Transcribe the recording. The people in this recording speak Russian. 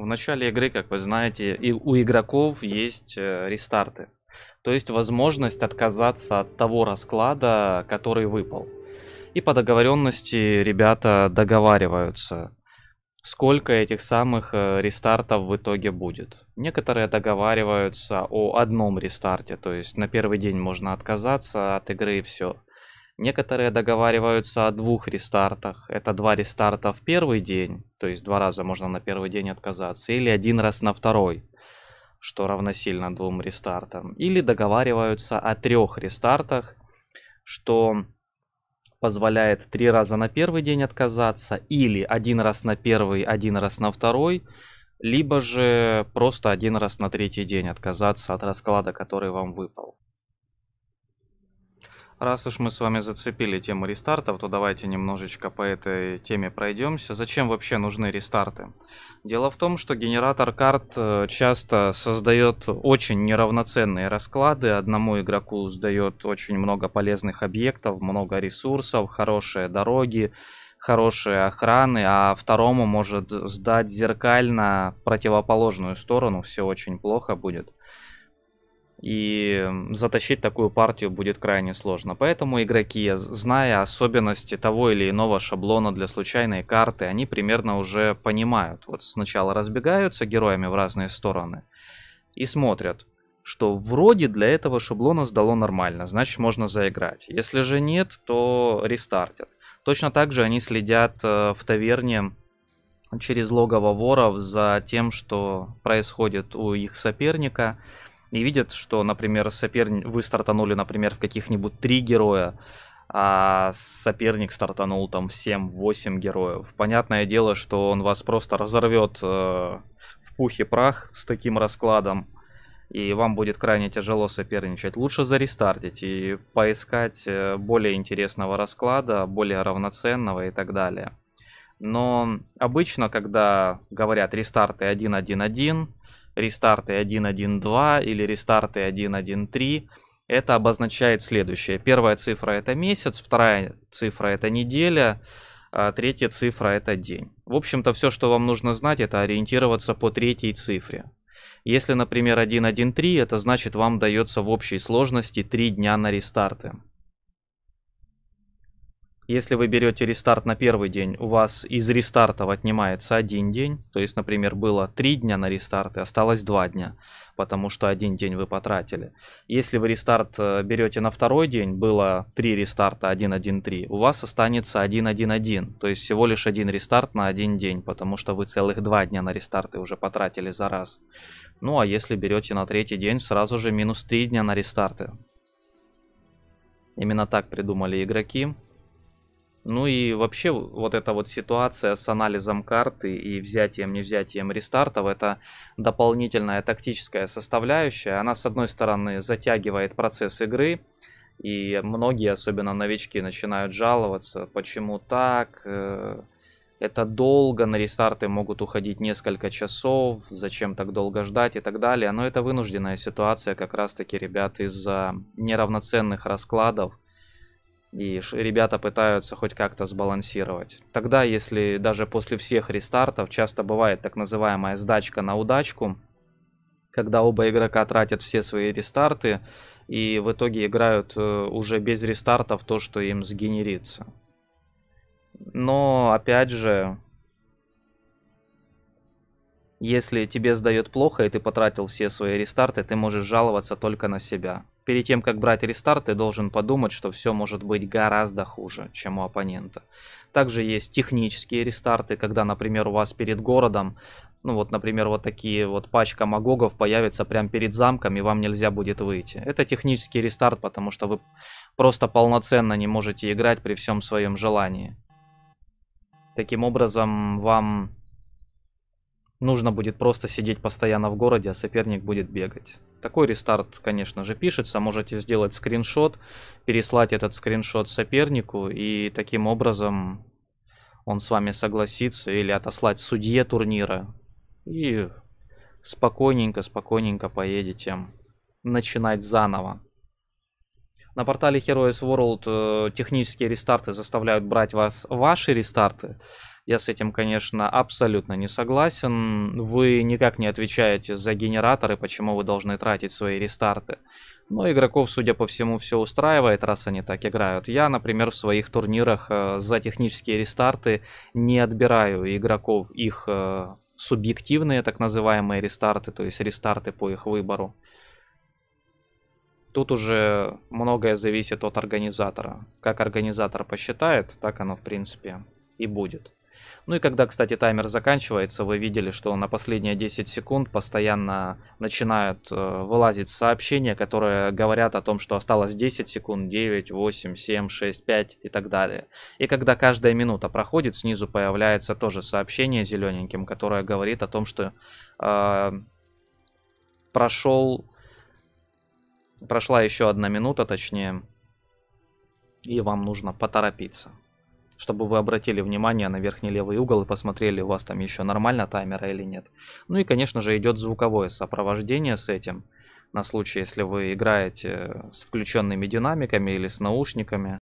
В начале игры, как вы знаете, и у игроков есть э, рестарты. То есть возможность отказаться от того расклада, который выпал. И по договоренности ребята договариваются, сколько этих самых э, рестартов в итоге будет. Некоторые договариваются о одном рестарте, то есть на первый день можно отказаться от игры и все. Некоторые договариваются о двух рестартах. Это два рестарта в первый день, то есть два раза можно на первый день отказаться, или один раз на второй, что равносильно двум рестартам. Или договариваются о трех рестартах, что позволяет три раза на первый день отказаться, или один раз на первый, один раз на второй, либо же просто один раз на третий день отказаться от расклада, который вам выпал. Раз уж мы с вами зацепили тему рестартов, то давайте немножечко по этой теме пройдемся. Зачем вообще нужны рестарты? Дело в том, что генератор карт э, часто создает очень неравноценные расклады. Одному игроку сдает очень много полезных объектов, много ресурсов, хорошие дороги, хорошие охраны, а второму может сдать зеркально в противоположную сторону, все очень плохо будет. И затащить такую партию будет крайне сложно. Поэтому игроки, зная особенности того или иного шаблона для случайной карты, они примерно уже понимают. Вот сначала разбегаются героями в разные стороны и смотрят, что вроде для этого шаблона сдало нормально, значит можно заиграть. Если же нет, то рестартят. Точно так же они следят э, в таверне через логово воров за тем, что происходит у их соперника и видят, что, например, соперник, вы стартанули, например, в каких-нибудь три героя, а соперник стартанул там 7-8 героев. Понятное дело, что он вас просто разорвет э, в пух и прах с таким раскладом, и вам будет крайне тяжело соперничать. Лучше зарестартить и поискать э, более интересного расклада, более равноценного и так далее. Но обычно, когда говорят рестарты 1-1-1, рестарты 1.1.2 или рестарты 1.1.3, это обозначает следующее. Первая цифра это месяц, вторая цифра это неделя, а третья цифра это день. В общем-то, все, что вам нужно знать, это ориентироваться по третьей цифре. Если, например, 1.1.3, это значит вам дается в общей сложности 3 дня на рестарты. Если вы берете рестарт на первый день, у вас из рестартов отнимается один день. То есть, например, было три дня на рестарт и осталось два дня, потому что один день вы потратили. Если вы рестарт э, берете на второй день, было три рестарта, 1-1-3, у вас останется 1-1-1. То есть всего лишь один рестарт на один день, потому что вы целых два дня на рестарты уже потратили за раз. Ну а если берете на третий день, сразу же минус 3 дня на рестарты. Именно так придумали игроки. Ну и вообще вот эта вот ситуация с анализом карты и взятием, не взятием рестартов, это дополнительная тактическая составляющая. Она, с одной стороны, затягивает процесс игры, и многие, особенно новички, начинают жаловаться, почему так, э, это долго, на рестарты могут уходить несколько часов, зачем так долго ждать и так далее. Но это вынужденная ситуация как раз-таки, ребят, из-за неравноценных раскладов, и ребята пытаются хоть как-то сбалансировать. Тогда, если даже после всех рестартов, часто бывает так называемая сдачка на удачку, когда оба игрока тратят все свои рестарты и в итоге играют э, уже без рестартов то, что им сгенерится. Но, опять же, если тебе сдает плохо и ты потратил все свои рестарты, ты можешь жаловаться только на себя перед тем, как брать рестарт, ты должен подумать, что все может быть гораздо хуже, чем у оппонента. Также есть технические рестарты, когда, например, у вас перед городом, ну вот, например, вот такие вот пачка магогов появится прямо перед замком, и вам нельзя будет выйти. Это технический рестарт, потому что вы просто полноценно не можете играть при всем своем желании. Таким образом, вам нужно будет просто сидеть постоянно в городе, а соперник будет бегать. Такой рестарт, конечно же, пишется. Можете сделать скриншот, переслать этот скриншот сопернику, и таким образом он с вами согласится, или отослать судье турнира. И спокойненько, спокойненько поедете начинать заново. На портале Heroes World э, технические рестарты заставляют брать вас ваши рестарты. Я с этим, конечно, абсолютно не согласен. Вы никак не отвечаете за генераторы, почему вы должны тратить свои рестарты. Но игроков, судя по всему, все устраивает, раз они так играют. Я, например, в своих турнирах э, за технические рестарты не отбираю игроков их э, субъективные, так называемые рестарты, то есть рестарты по их выбору. Тут уже многое зависит от организатора. Как организатор посчитает, так оно в принципе и будет. Ну и когда, кстати, таймер заканчивается, вы видели, что на последние 10 секунд постоянно начинают э, вылазить сообщения, которые говорят о том, что осталось 10 секунд, 9, 8, 7, 6, 5 и так далее. И когда каждая минута проходит, снизу появляется тоже сообщение зелененьким, которое говорит о том, что э, прошел, прошла еще одна минута, точнее, и вам нужно поторопиться чтобы вы обратили внимание на верхний левый угол и посмотрели, у вас там еще нормально таймера или нет. Ну и, конечно же, идет звуковое сопровождение с этим, на случай, если вы играете с включенными динамиками или с наушниками.